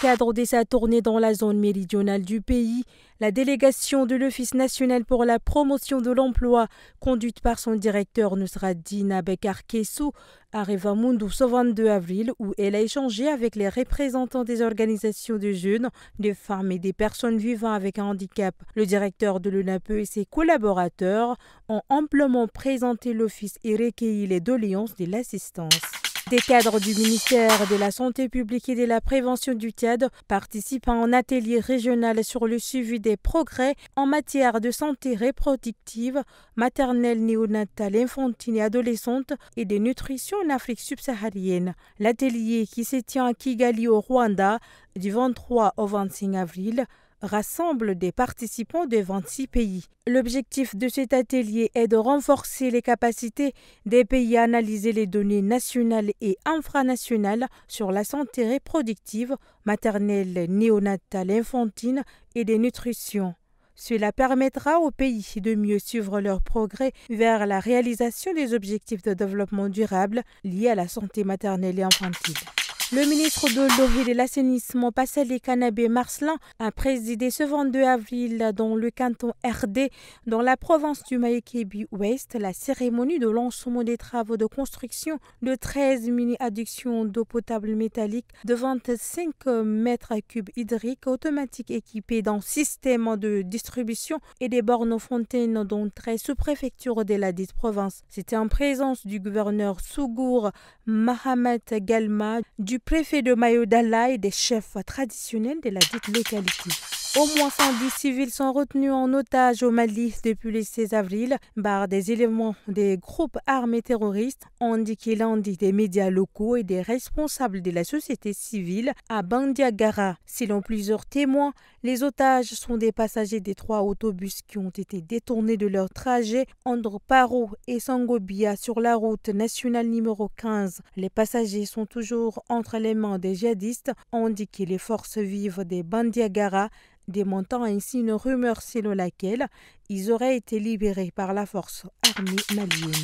cadre de sa tournée dans la zone méridionale du pays, la délégation de l'Office national pour la promotion de l'emploi, conduite par son directeur Bekar Kessou, arrive à Moundou ce 22 avril où elle a échangé avec les représentants des organisations de jeunes, des femmes et des personnes vivant avec un handicap. Le directeur de l'UNAPE et ses collaborateurs ont amplement présenté l'Office et recueilli les doléances de l'assistance. Des cadres du ministère de la Santé publique et de la Prévention du tiède participent à un atelier régional sur le suivi des progrès en matière de santé reproductive, maternelle, néonatale, infantile et adolescente et de nutrition en Afrique subsaharienne. L'atelier qui se tient à Kigali au Rwanda du 23 au 25 avril rassemble des participants de 26 pays. L'objectif de cet atelier est de renforcer les capacités des pays à analyser les données nationales et infranationales sur la santé reproductive, maternelle, néonatale, infantine et des nutritions. Cela permettra aux pays de mieux suivre leur progrès vers la réalisation des objectifs de développement durable liés à la santé maternelle et infantile. Le ministre de l'eau et de l'assainissement, Pascal Canabé Marcelin, a présidé ce 22 avril dans le canton RD, dans la province du Maïkébi Ouest, la cérémonie de lancement des travaux de construction de 13 mini-adductions d'eau potable métallique de 25 mètres cubes hydriques automatiques équipées d'un système de distribution et des bornes fontaines d'entrée sous préfecture de la dite province. C'était en présence du gouverneur Sougour Mahamat Galma du préfet de Mayodala et des chefs traditionnels de la dite localité. Au moins 110 civils sont retenus en otage au Mali depuis le 16 avril par des éléments des groupes armés terroristes, ont indiqué lundi des médias locaux et des responsables de la société civile à Bandiagara. Selon plusieurs témoins, les otages sont des passagers des trois autobus qui ont été détournés de leur trajet entre Paro et Sangobia sur la route nationale numéro 15. Les passagers sont toujours entre les mains des djihadistes, ont indiqué les forces vives des Bandiagara démontant ainsi une rumeur selon laquelle ils auraient été libérés par la force armée malienne.